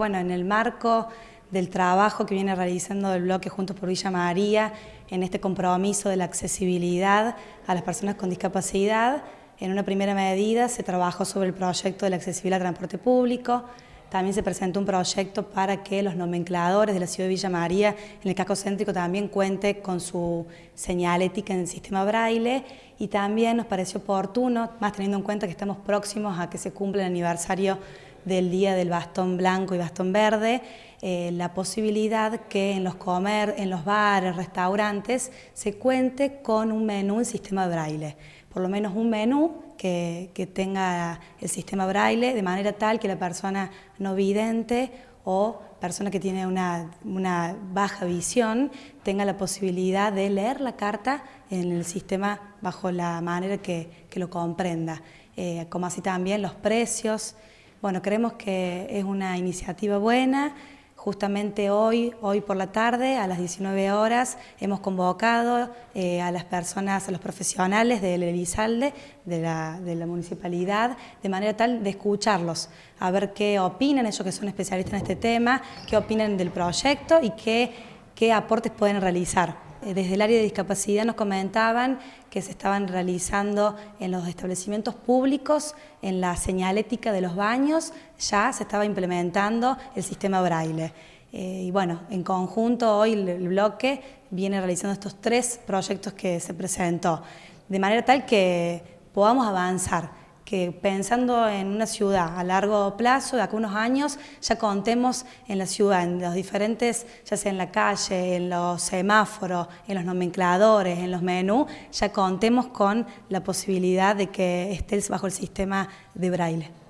Bueno, en el marco del trabajo que viene realizando el bloque Juntos por Villa María en este compromiso de la accesibilidad a las personas con discapacidad, en una primera medida se trabajó sobre el proyecto de la accesibilidad al transporte público, también se presentó un proyecto para que los nomencladores de la ciudad de Villa María, en el casco céntrico, también cuente con su señalética en el sistema braille. Y también nos pareció oportuno, más teniendo en cuenta que estamos próximos a que se cumpla el aniversario del Día del Bastón Blanco y Bastón Verde, eh, la posibilidad que en los en los bares, restaurantes, se cuente con un menú en sistema braille. Por lo menos un menú que, tenga el sistema braille, de manera tal que la persona no vidente o persona que tiene una, baja visión tenga la posibilidad de leer la carta en el sistema bajo la manera que, que lo comprenda, eh, como así también los precios. Bueno, creemos que es una iniciativa buena. Justamente hoy, hoy por la tarde, a las 19 horas, hemos convocado eh, a las personas, a los profesionales del Elizalde, de la, de la, municipalidad, de manera tal de escucharlos, a ver qué opinan ellos que son especialistas en este tema, qué opinan del proyecto y qué aportes pueden realizar. Eh, desde el área de discapacidad nos comentaban que se estaban realizando en los establecimientos públicos, en la señalética de los baños, ya se estaba implementando el sistema braille. Eh, y bueno, en conjunto hoy el bloque viene realizando estos tres proyectos que se presentó, de manera tal que podamos avanzar que pensando en una ciudad a largo plazo, de acá unos años, ya contemos en la ciudad, en los diferentes, ya sea en la calle, en los semáforos, en los nomencladores, en los menús, ya contemos con la posibilidad de que estés bajo el sistema de braille.